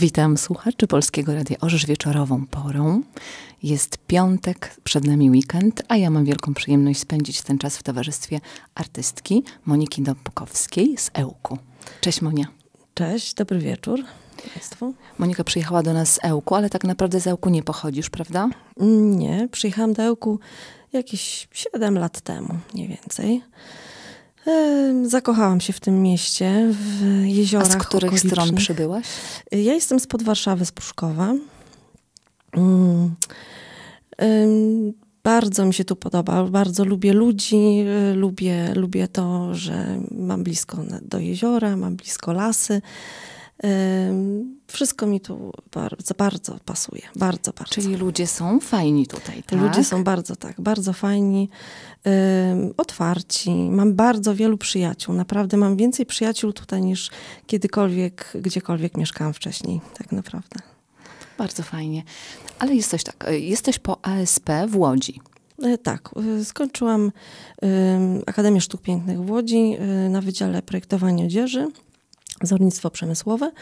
Witam słuchaczy Polskiego Radia Orzysz wieczorową porą. Jest piątek, przed nami weekend, a ja mam wielką przyjemność spędzić ten czas w towarzystwie artystki Moniki Dąbkowskiej z Ełku. Cześć Monia. Cześć, dobry wieczór. Państwu. Monika przyjechała do nas z Ełku, ale tak naprawdę z Ełku nie pochodzisz, prawda? Nie, przyjechałam do Ełku jakieś 7 lat temu, mniej więcej. Zakochałam się w tym mieście, w jeziorach. A z których stron przybyłaś? Ja jestem spod Warszawy, z Pruszkowa. Mm. Bardzo mi się tu podoba, bardzo lubię ludzi, e, lubię, lubię to, że mam blisko do jeziora, mam blisko lasy. Wszystko mi tu bardzo, bardzo pasuje, bardzo, bardzo. Czyli ludzie są fajni tutaj, tak? tak? Ludzie są bardzo, tak, bardzo fajni, otwarci. Mam bardzo wielu przyjaciół, naprawdę mam więcej przyjaciół tutaj niż kiedykolwiek, gdziekolwiek mieszkałam wcześniej, tak naprawdę. Bardzo fajnie. Ale jesteś tak, e, jesteś po ASP w Łodzi. E, tak, e, skończyłam Akademię Sztuk Pięknych w Łodzi na Wydziale Projektowania Odzieży zornictwo przemysłowe.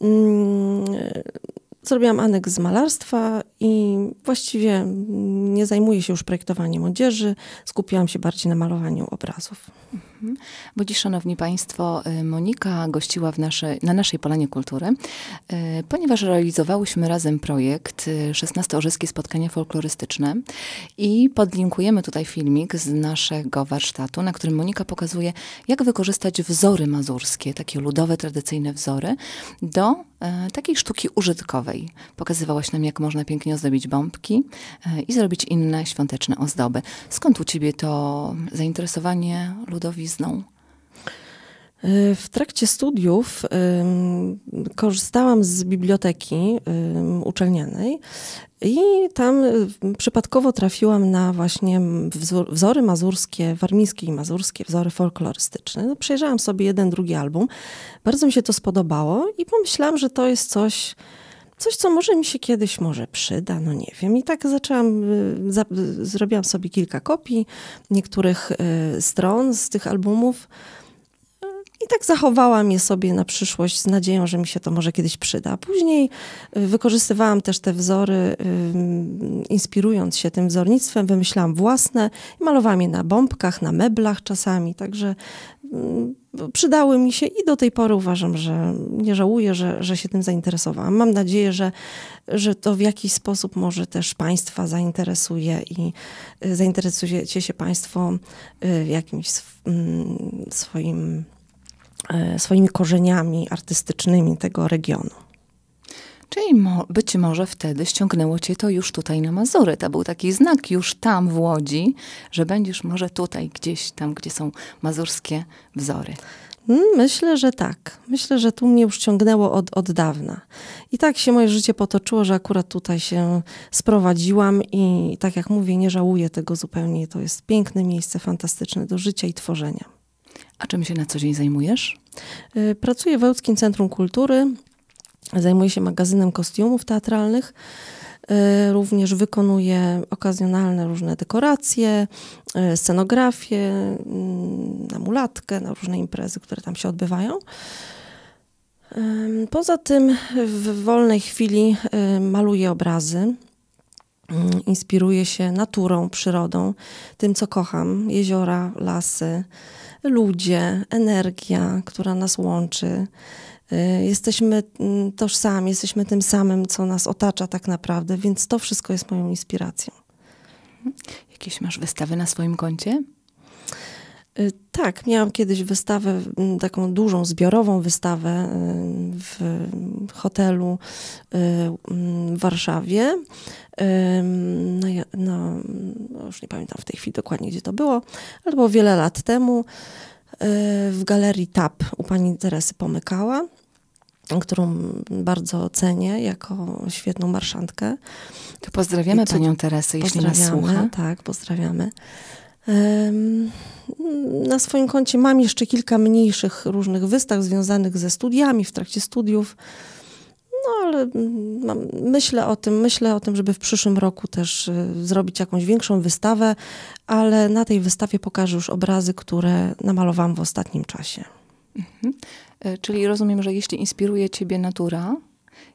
Mm, Zrobiłam aneks z malarstwa i właściwie nie zajmuję się już projektowaniem odzieży, Skupiałam się bardziej na malowaniu obrazów. Mhm. Bo dziś, Szanowni Państwo, y, Monika gościła nasze, na naszej Polanie Kultury, y, ponieważ realizowałyśmy razem projekt 16-orzyskie y, spotkania folklorystyczne i podlinkujemy tutaj filmik z naszego warsztatu, na którym Monika pokazuje, jak wykorzystać wzory mazurskie, takie ludowe, tradycyjne wzory, do takiej sztuki użytkowej Pokazywałaś nam, jak można pięknie ozdobić bombki e, i zrobić inne świąteczne ozdoby. Skąd u ciebie to zainteresowanie ludowizną? E, w trakcie studiów korzystałam z biblioteki uczelnianej i tam e, przypadkowo trafiłam na właśnie wzory mazurskie, warmińskie i mazurskie, wzory folklorystyczne. No, przejrzałam sobie jeden, drugi album. Bardzo mi się to spodobało i pomyślałam, że to jest coś, coś, co może mi się kiedyś może przyda, no nie wiem. I tak zaczęłam, y, za, y, zrobiłam sobie kilka kopii niektórych y, stron z tych albumów. I tak zachowałam je sobie na przyszłość z nadzieją, że mi się to może kiedyś przyda. Później wykorzystywałam też te wzory, inspirując się tym wzornictwem, wymyślałam własne i malowałam je na bombkach, na meblach czasami. Także Mm, przydały mi się i do tej pory uważam, że nie żałuję, że, że się tym zainteresowałam. Mam nadzieję, że, że to w jakiś sposób może też Państwa zainteresuje i y, zainteresujecie się Państwo y, jakimś mm, swoim, y, swoimi korzeniami artystycznymi tego regionu. Czyli mo być może wtedy ściągnęło cię to już tutaj na Mazury. To był taki znak już tam w Łodzi, że będziesz może tutaj gdzieś, tam gdzie są mazurskie wzory. Mm, myślę, że tak. Myślę, że tu mnie już ciągnęło od, od dawna. I tak się moje życie potoczyło, że akurat tutaj się sprowadziłam i tak jak mówię, nie żałuję tego zupełnie. To jest piękne miejsce, fantastyczne do życia i tworzenia. A czym się na co dzień zajmujesz? Y, pracuję w Ełckim Centrum Kultury Zajmuje się magazynem kostiumów teatralnych. E, również wykonuje okazjonalne różne dekoracje, e, scenografię, mm, na mulatkę, na no, różne imprezy, które tam się odbywają. Poza tym w wolnej chwili e, maluje obrazy. Mm, inspiruje się naturą, przyrodą, tym co kocham: jeziora, lasy, ludzie, energia, która nas łączy, Y, jesteśmy mm, tożsami, jesteśmy tym samym, co nas otacza tak naprawdę, więc to wszystko jest moją inspiracją. Jakieś masz wystawy na swoim koncie? Y, tak, miałam kiedyś wystawę, mm, taką dużą, zbiorową wystawę y, w hotelu mm, w Warszawie. No, no, już nie pamiętam w tej chwili dokładnie, gdzie to było, ale było wiele lat temu w galerii TAP u pani Teresy Pomykała którą bardzo cenię jako świetną marszantkę. To pozdrawiamy panią Teresę, jeśli nas słucha. Tak, pozdrawiamy. Na swoim koncie mam jeszcze kilka mniejszych różnych wystaw związanych ze studiami, w trakcie studiów. No ale mam, myślę o tym, myślę o tym, żeby w przyszłym roku też y, zrobić jakąś większą wystawę, ale na tej wystawie pokażę już obrazy, które namalowałam w ostatnim czasie. Mhm. E, czyli rozumiem, że jeśli inspiruje ciebie natura,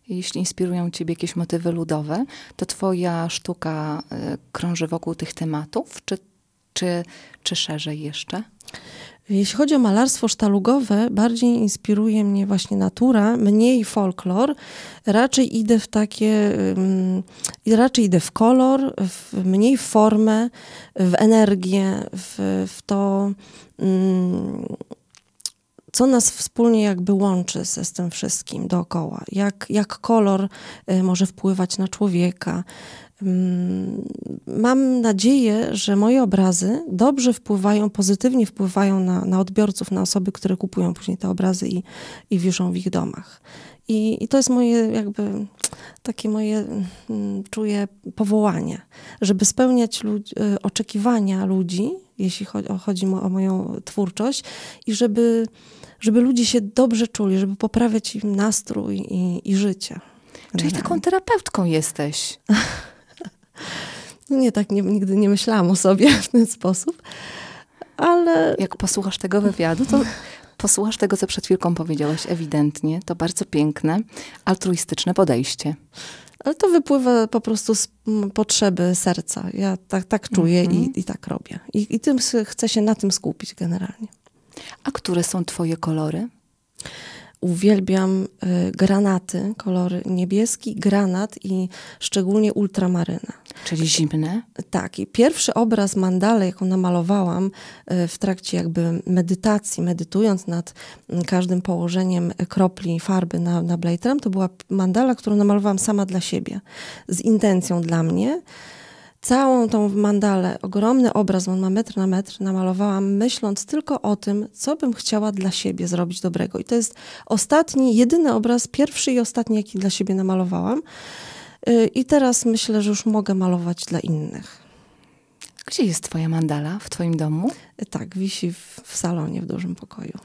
jeśli inspirują ciebie jakieś motywy ludowe, to twoja sztuka e, krąży wokół tych tematów, czy, czy, czy szerzej jeszcze? Jeśli chodzi o malarstwo sztalugowe, bardziej inspiruje mnie właśnie natura, mniej folklor. Raczej idę w takie, raczej idę w kolor, w mniej w formę, w energię, w, w to co nas wspólnie jakby łączy ze z tym wszystkim dookoła, jak, jak kolor y, może wpływać na człowieka. Mm, mam nadzieję, że moje obrazy dobrze wpływają, pozytywnie wpływają na, na odbiorców, na osoby, które kupują później te obrazy i, i wiszą w ich domach. I, I, to jest moje, jakby takie moje, mm, czuję powołanie, żeby spełniać y, oczekiwania ludzi, jeśli chodzi, chodzi o moją twórczość i żeby, żeby ludzie się dobrze czuli, żeby poprawiać im nastrój i, i życie. Czyli taką terapeutką jesteś. nie, tak nie, nigdy nie myślałam o sobie w ten sposób, ale... Jak posłuchasz tego wywiadu, to posłuchasz tego, co przed chwilką powiedziałaś, ewidentnie. To bardzo piękne, altruistyczne podejście ale to wypływa po prostu z potrzeby serca. Ja tak, tak czuję i, mhm. i tak robię. I, I tym chcę się na tym skupić generalnie. A które są Twoje kolory? Uwielbiam e, granaty, kolory niebieski, granat i szczególnie ultramaryna. Czyli zimne? Tak. I pierwszy obraz mandale, jaką namalowałam e, w trakcie jakby medytacji, medytując nad mm, każdym położeniem kropli farby na, na blaterem, to była mandala, którą namalowałam sama dla siebie, z intencją dla mnie całą tą mandalę, ogromny obraz, on ma metr na metr, namalowałam, myśląc tylko o tym, co bym chciała dla siebie zrobić dobrego. I to jest ostatni, jedyny obraz, pierwszy i ostatni, jaki dla siebie namalowałam. Y, I teraz myślę, że już mogę malować dla innych. Gdzie jest Twoja mandala? W Twoim domu? Y, tak, wisi w, w salonie w dużym pokoju.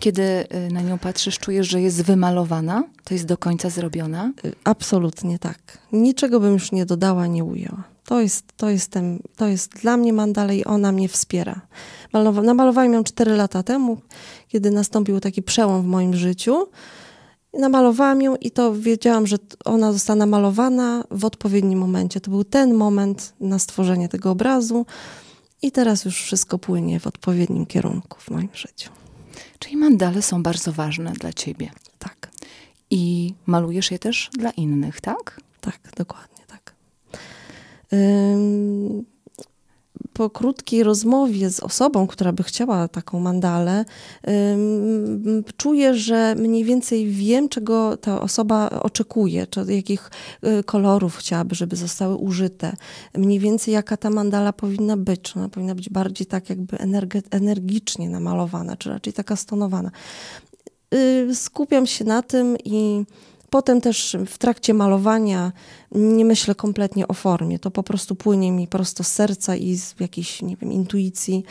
Kiedy y, na nią patrzysz, czujesz, że jest wymalowana? To jest do końca zrobiona? Y, absolutnie tak. Niczego bym już nie dodała, nie ujęła. To jest, to jestem, to jest dla mnie mandala i ona mnie wspiera. Malowa- namalowałam ją 4 lata temu, kiedy nastąpił taki przełom w moim życiu. Namalowałam ją i to wiedziałam, że ona została namalowana w odpowiednim momencie. To był ten moment na stworzenie tego obrazu i teraz już wszystko płynie w odpowiednim kierunku w moim życiu. Czyli mandale są bardzo ważne dla ciebie. Tak. I malujesz je też dla innych, tak? Tak, dokładnie tak. Ym, po krótkiej rozmowie z osobą, która by chciała taką mandalę, czuję, że mniej więcej wiem, czego ta osoba oczekuje, czy jakich y, kolorów chciałaby, żeby zostały użyte. Mniej więcej jaka ta mandala powinna być. Czy ona powinna być bardziej tak jakby energicznie namalowana, czy raczej taka stonowana. Y, skupiam się na tym i Potem też w trakcie malowania nie myślę kompletnie o formie. To po prostu płynie mi prosto z serca i z jakiejś, nie wiem, intuicji.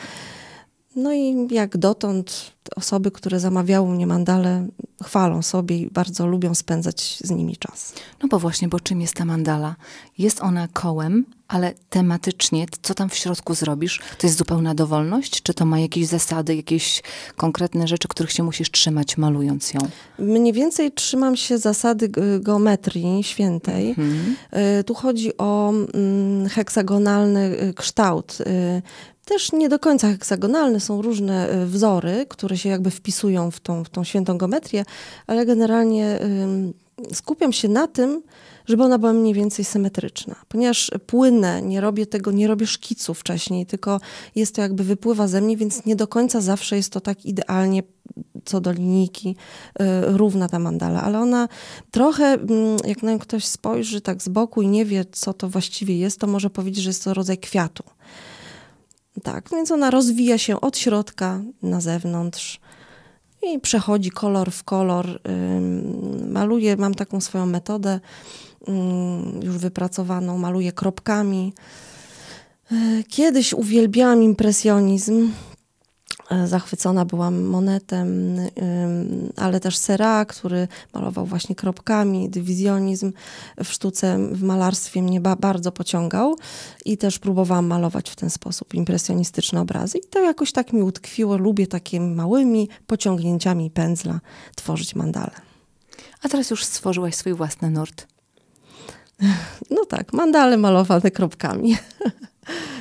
No i jak dotąd osoby, które zamawiały mnie mandale, chwalą sobie i bardzo lubią spędzać z nimi czas. No bo właśnie, bo czym jest ta mandala? Jest ona kołem, ale tematycznie, co tam w środku zrobisz, to jest zupełna dowolność? Czy to ma jakieś zasady, jakieś konkretne rzeczy, których się musisz trzymać, malując ją? Mniej więcej trzymam się zasady geometrii świętej. Mhm. Y, tu chodzi o mm, heksagonalny y, kształt. Y, też nie do końca heksagonalne, są różne y, wzory, które się jakby wpisują w tą, w tą świętą geometrię, ale generalnie skupiam się na tym, żeby ona była mniej więcej symetryczna. Ponieważ płynę, nie robię tego, nie robię szkicu wcześniej, tylko jest to jakby wypływa ze mnie, więc nie do końca zawsze jest to tak idealnie co do linijki y, równa ta mandala, ale ona trochę, jak na nią ktoś spojrzy tak z boku i nie wie, co to właściwie jest, to może powiedzieć, że jest to rodzaj kwiatu. Tak, więc ona rozwija się od środka na zewnątrz i przechodzi kolor w kolor. Maluję, mam taką swoją metodę już wypracowaną, maluję kropkami. Yy, kiedyś uwielbiałam impresjonizm, E, zachwycona byłam Monetem, ale też Sera, który malował właśnie kropkami, dywizjonizm w sztuce, w malarstwie mnie bardzo pociągał i też próbowałam malować w ten sposób impresjonistyczne obrazy i to jakoś tak mi utkwiło. Lubię takimi małymi pociągnięciami pędzla tworzyć mandale. A teraz już stworzyłaś swój własny nurt. No tak, mandale malowane kropkami.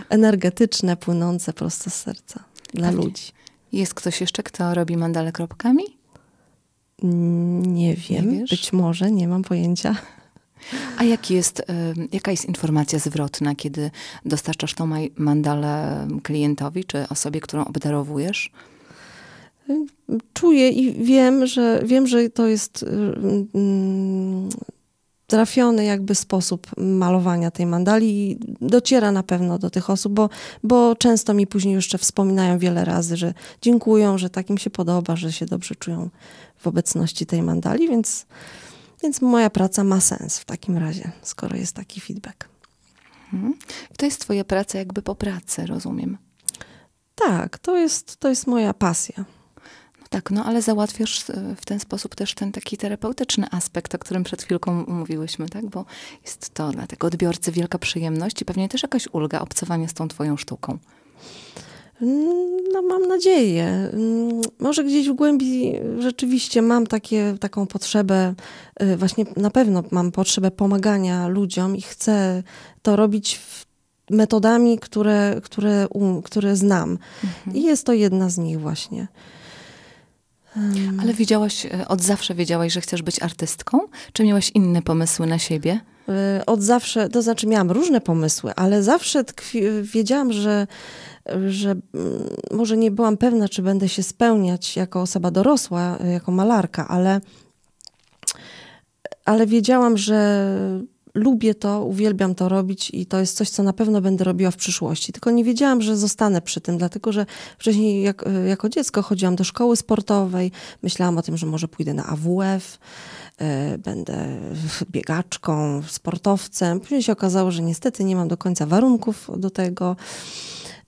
Energetyczne, płynące prosto z serca dla ludzi. Jest ktoś jeszcze, kto robi mandale kropkami? Nie wiem, nie być może, nie mam pojęcia. A jak jest, jaka jest informacja zwrotna, kiedy dostarczasz tą mandalę klientowi czy osobie, którą obdarowujesz? Czuję i wiem, że wiem, że to jest trafiony jakby sposób malowania tej mandali dociera na pewno do tych osób, bo, bo często mi później jeszcze wspominają wiele razy, że dziękują, że tak im się podoba, że się dobrze czują w obecności tej mandali, więc, więc moja praca ma sens w takim razie, skoro jest taki feedback. Mhm. To jest twoja praca jakby po pracy, rozumiem. Tak, to jest, to jest moja pasja tak, no ale załatwiasz e, w ten sposób też ten taki terapeutyczny aspekt, o którym przed chwilką mówiłyśmy, tak? Bo jest to dla tego odbiorcy wielka przyjemność i pewnie też jakaś ulga obcowania z tą twoją sztuką. No, mam nadzieję. Może gdzieś w głębi rzeczywiście mam takie, taką potrzebę, e, właśnie na pewno mam potrzebę pomagania ludziom i chcę to robić metodami, które, które, które znam. Mhm. I jest to jedna z nich właśnie. Ale widziałaś, e, od zawsze wiedziałaś, że chcesz być artystką? Czy miałaś inne pomysły na siebie? E, od zawsze, to znaczy miałam różne pomysły, ale zawsze tkwi, e, wiedziałam, że, że może nie byłam pewna, czy będę się spełniać jako osoba dorosła, jako malarka, ale, ale wiedziałam, że lubię to, uwielbiam to robić i to jest coś, co na pewno będę robiła w przyszłości. Tylko nie wiedziałam, że zostanę przy tym, dlatego że wcześniej jak, e, jako dziecko chodziłam do szkoły sportowej, myślałam o tym, że może pójdę na AWF, e, będę biegaczką, sportowcem. Później się okazało, że niestety nie mam do końca warunków do tego.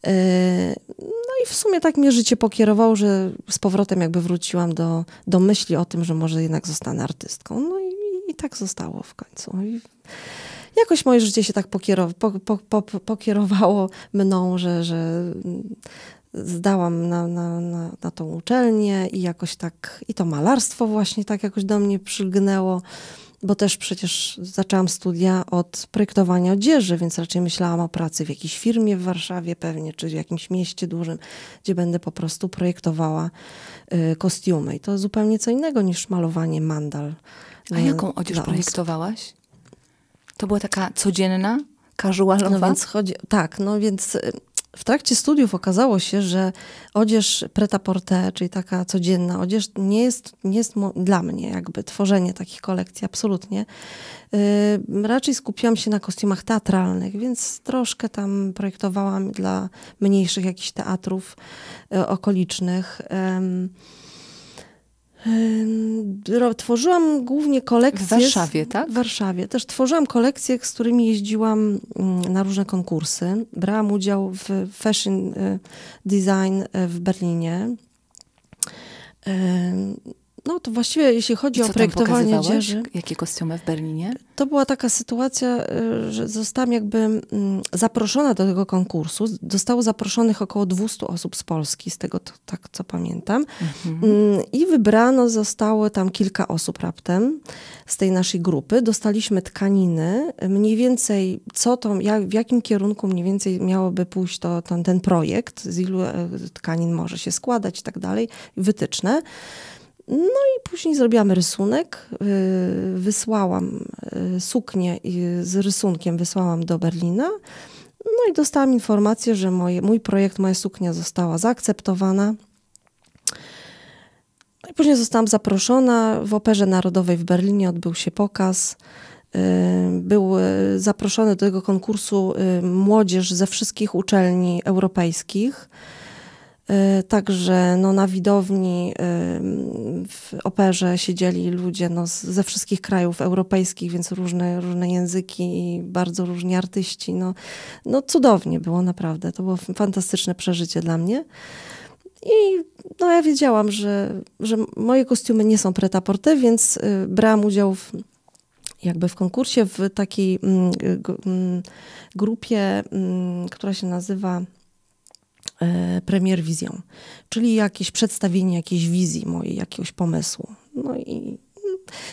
E, no i w sumie tak mnie życie pokierowało, że z powrotem jakby wróciłam do, do myśli o tym, że może jednak zostanę artystką. No i i tak zostało w końcu. I jakoś moje życie się tak pokierow po, po, po, pokierowało mną, że, że mm, zdałam na, na, na, na, tą uczelnię i jakoś tak, i to malarstwo właśnie tak jakoś do mnie przylgnęło bo też przecież zaczęłam studia od projektowania odzieży, więc raczej myślałam o pracy w jakiejś firmie w Warszawie pewnie, czy w jakimś mieście dużym, gdzie będę po prostu projektowała y, kostiumy. I to zupełnie co innego niż malowanie mandal. A y, jaką odzież projektowałaś? To była taka codzienna, casualowa? No więc chodzi, tak, no więc y, w trakcie studiów okazało się, że odzież pret-a-porter, czyli taka codzienna odzież, nie jest, nie jest dla mnie jakby tworzenie takich kolekcji, absolutnie. Yy, raczej skupiłam się na kostiumach teatralnych, więc troszkę tam projektowałam dla mniejszych jakichś teatrów yy, okolicznych. Yy Tworzyłam głównie kolekcje. W Warszawie, tak? W Warszawie. Też tworzyłam kolekcje, z którymi jeździłam mm, na różne konkursy. Brałam udział w fashion y, design y, w Berlinie. No to właściwie jeśli chodzi o projektowanie odzieży. Jakie kostiumy w Berlinie? To była taka sytuacja, y, że zostałam jakby mm, zaproszona do tego konkursu. Zostało zaproszonych około 200 osób z Polski, z tego to, tak co pamiętam. Mhm. Mm, I wybrano zostało tam kilka osób raptem z tej naszej grupy. Dostaliśmy tkaniny. Mniej więcej co to, jak, w jakim kierunku mniej więcej miałoby pójść to, ten, ten projekt, z ilu e, tkanin może się składać i tak dalej. Wytyczne. No i później zrobiłam rysunek, y, wysłałam y, suknię z rysunkiem, wysłałam do Berlina. No i dostałam informację, że moje, mój projekt, moja suknia została zaakceptowana. No i później zostałam zaproszona. W Operze Narodowej w Berlinie odbył się pokaz. Y, był zaproszony do tego konkursu młodzież ze wszystkich uczelni europejskich. E, także no, na widowni w operze siedzieli ludzie no, ze wszystkich krajów europejskich, więc różne, różne języki i bardzo różni artyści. No, no cudownie było naprawdę. To było fantastyczne przeżycie dla mnie. I no, ja wiedziałam, że, że moje kostiumy nie są porte więc y, brałam udział w, jakby w konkursie w takiej mm, mm, grupie, mm, która się nazywa E, premier wizją, czyli jakieś przedstawienie jakiejś wizji mojej, jakiegoś pomysłu. No i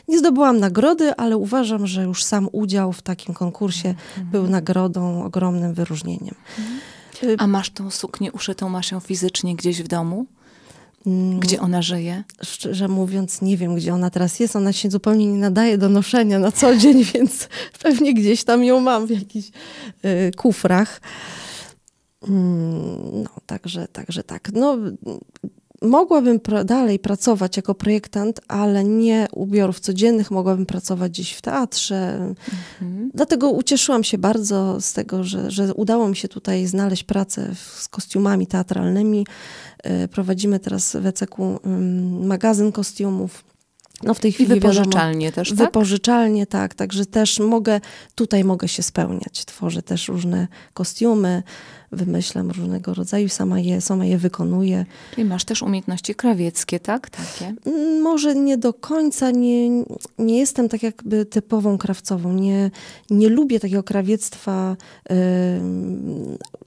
nie zdobyłam nagrody, ale uważam, że już sam udział w takim konkursie mhm. był nagrodą, ogromnym wyróżnieniem. Mhm. A masz tą suknię uszytą, masz ją fizycznie gdzieś w domu? Mm. Gdzie ona żyje? Szczerze mówiąc, nie wiem, gdzie ona teraz jest. Ona się zupełnie nie nadaje do noszenia na co dzień, więc pewnie gdzieś tam ją mam w jakichś y, kufrach. Mm, no, także, także tak. No, mogłabym pr dalej pracować jako projektant, ale nie ubiorów codziennych, mogłabym pracować gdzieś w teatrze. Mhm. Dlatego ucieszyłam się bardzo z tego, że, że udało mi się tutaj znaleźć pracę w, z kostiumami teatralnymi. Y, prowadzimy teraz w ecek magazyn kostiumów. No w tej chwili I wypożyczalnie wiadomo, też, tak? Wypożyczalnie, tak. Także też mogę, tutaj mogę się spełniać. Tworzę też różne kostiumy wymyślam różnego rodzaju, sama je, sama je wykonuję. Czyli masz też umiejętności krawieckie, tak? Takie? Mm, może nie do końca, nie, nie jestem tak jakby typową krawcową, nie, nie lubię takiego krawiectwa y,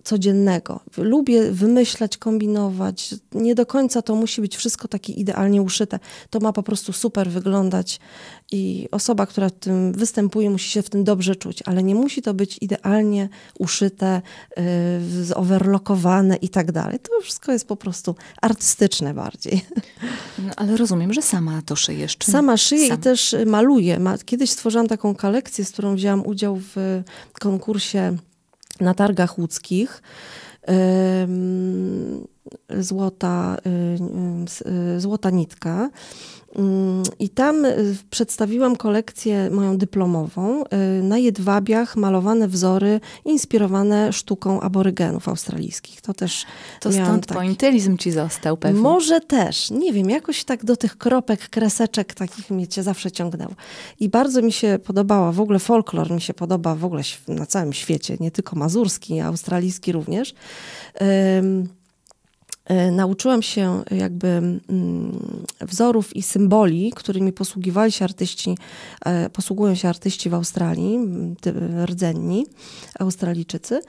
codziennego. Lubię wymyślać, kombinować, nie do końca to musi być wszystko takie idealnie uszyte. To ma po prostu super wyglądać i osoba, która w tym występuje, musi się w tym dobrze czuć, ale nie musi to być idealnie uszyte, y, overlokowane i tak dalej. To wszystko jest po prostu artystyczne bardziej. No, ale rozumiem, że sama to szyjesz. Czy sama szyję i też y, maluję. Kiedyś stworzyłam taką kolekcję, z którą wzięłam udział w y, konkursie na targach łódzkich. Um, złota, y, y, y, złota nitka. Mm, I tam przedstawiłam kolekcję moją dyplomową na jedwabiach malowane wzory inspirowane sztuką aborygenów australijskich. To też to stąd taki... pointylizm ci został pewnie. Może też, nie wiem, jakoś tak do tych kropek, kreseczek takich mnie cię zawsze ciągnęło. I bardzo mi się podobała, w ogóle folklor mi się podoba w ogóle na całym świecie, nie tylko mazurski, australijski również. Um, E, nauczyłam się jakby mm, wzorów i symboli, którymi posługiwali się artyści, e, posługują się artyści w Australii, rdzenni Australijczycy.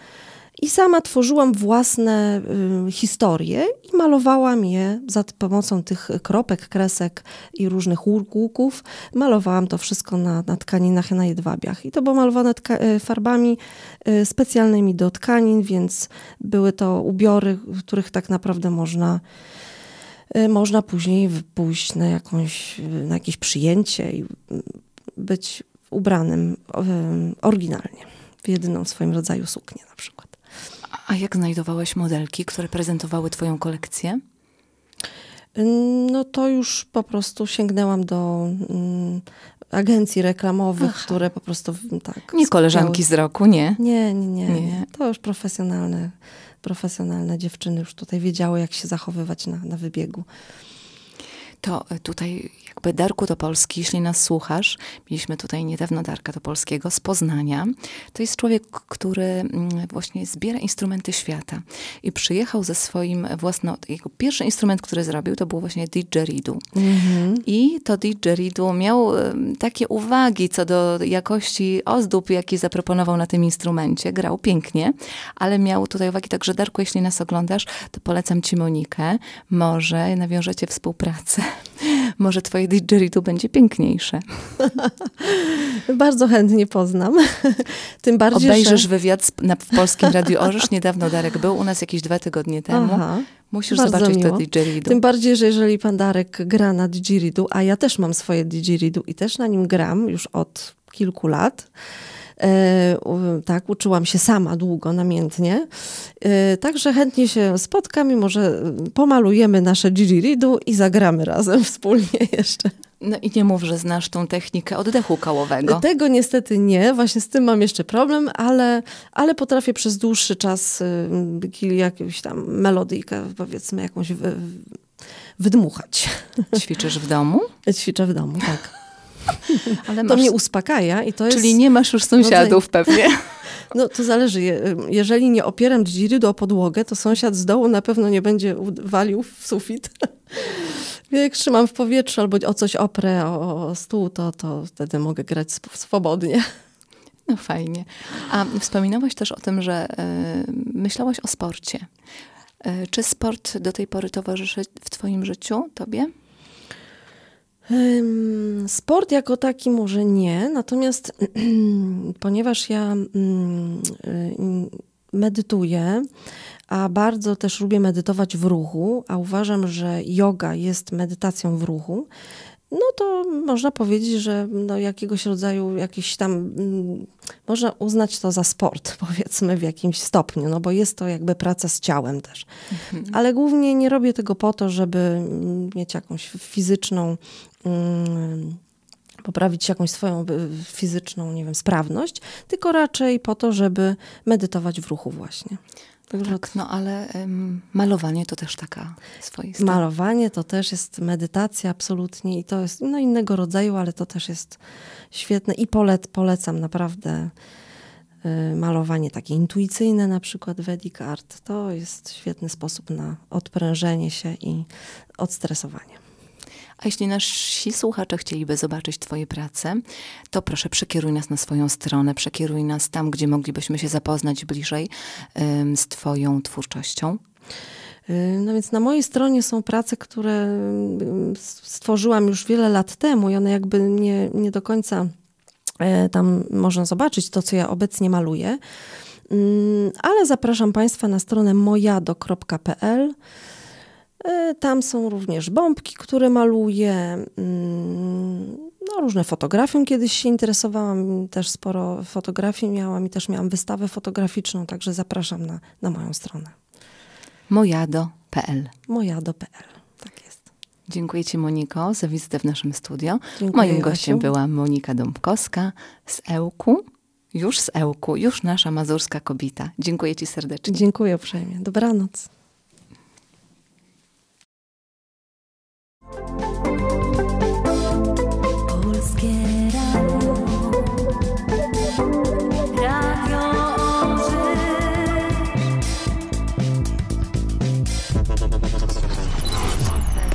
I sama tworzyłam własne y, historie i malowałam je za pomocą tych kropek, kresek i różnych łuków. Malowałam to wszystko na, na tkaninach i na jedwabiach. I to było malowane y, farbami y, specjalnymi do tkanin, więc były to ubiory, w których tak naprawdę można y, można później pójść na, jakąś, na jakieś przyjęcie i y, być ubranym y, oryginalnie w jedyną w swoim rodzaju suknię na przykład. A jak znajdowałeś modelki, które prezentowały Twoją kolekcję? Mm, no to już po prostu sięgnęłam do mm, agencji reklamowych, Aha. które po prostu tak. Nie koleżanki z roku, nie? Nie, nie, nie. nie. To już profesjonalne, profesjonalne dziewczyny już tutaj wiedziały, jak się zachowywać na, na wybiegu. To e, tutaj grupy Darku Topolski, jeśli nas słuchasz. Mieliśmy tutaj niedawno Darka Topolskiego z Poznania. To jest człowiek, który mm, właśnie zbiera instrumenty świata i przyjechał ze swoim własno... Jego pierwszy instrument, który zrobił, to było właśnie didgeridoo. Mhm. I to didgeridoo miał takie uwagi co do jakości ozdób, jakie zaproponował na tym instrumencie. Grał pięknie, ale miał tutaj uwagi także Darku, jeśli nas oglądasz, to polecam ci Monikę. Może nawiążecie współpracę. Może twoje didgeridoo będzie piękniejsze. Bardzo chętnie poznam. Tym bardziej, Obejrzysz że... wywiad na, w Polskim Radiu Orzysz. Niedawno Darek był u nas jakieś dwa tygodnie temu. Aha. Musisz Bardzo zobaczyć miło. to didgeridoo. Tym bardziej, że jeżeli pan Darek gra na didgeridoo, a ja też mam swoje didgeridoo i też na nim gram już od kilku lat, E, tak, uczyłam się sama długo, namiętnie. E, także chętnie się spotkam i może pomalujemy nasze didgeridoo i zagramy razem wspólnie jeszcze. No i nie mów, że znasz tą technikę oddechu kałowego. Tego niestety nie, właśnie z tym mam jeszcze problem, ale, ale potrafię przez dłuższy czas y, jakąś tam melodyjkę, powiedzmy jakąś wydmuchać. Ćwiczysz w domu? Ćwiczę w domu, tak. Ale masz... To mnie uspokaja i to Czyli jest... Czyli nie masz już sąsiadów rodzaj... pewnie. No to zależy. Jeżeli nie opieram dzirydu o podłogę, to sąsiad z dołu na pewno nie będzie walił w sufit. Jak trzymam w powietrzu albo o coś oprę, o, o stół, to, to wtedy mogę grać swobodnie. No fajnie. A wspominałaś też o tym, że y, myślałaś o sporcie. Y, czy sport do tej pory towarzyszy w Twoim życiu, Tobie? Sport jako taki może nie, natomiast ponieważ ja mm, y, medytuję, a bardzo też lubię medytować w ruchu, a uważam, że yoga jest medytacją w ruchu, no to można powiedzieć, że no jakiegoś rodzaju jakiś tam, mm, można uznać to za sport, powiedzmy w jakimś stopniu, no bo jest to jakby praca z ciałem też. Mhm. Ale głównie nie robię tego po to, żeby mm, mieć jakąś fizyczną. Mm, poprawić jakąś swoją y, fizyczną, nie wiem, sprawność, tylko raczej po to, żeby medytować w ruchu właśnie. Tak, tak, no ale um, malowanie to też taka swoista. Malowanie to też jest medytacja absolutnie i to jest no, innego rodzaju, ale to też jest świetne i polec, polecam naprawdę y, malowanie takie intuicyjne na przykład Vedic Art. To jest świetny sposób na odprężenie się i odstresowanie. A jeśli nasi słuchacze chcieliby zobaczyć Twoje prace, to proszę przekieruj nas na swoją stronę, przekieruj nas tam, gdzie moglibyśmy się zapoznać bliżej z Twoją twórczością. Y, no więc na mojej stronie są prace, które y, stworzyłam już wiele lat temu i one jakby nie, nie do końca e, tam można zobaczyć to, co ja obecnie maluję. Mm, ale zapraszam Państwa na stronę mojado.pl E, tam są również bombki, które maluję, mm, no, różne fotografią. Kiedyś się interesowałam, też sporo fotografii miałam i też miałam wystawę fotograficzną, także zapraszam na, na moją stronę. mojado.pl mojado.pl, tak jest. Dziękuję Ci Moniko za wizytę w naszym studio. Dziękuję, Moim gościem była Monika Dąbkowska z Ełku. Już z Ełku, już nasza mazurska kobita. Dziękuję Ci serdecznie. Dziękuję uprzejmie. Dobranoc.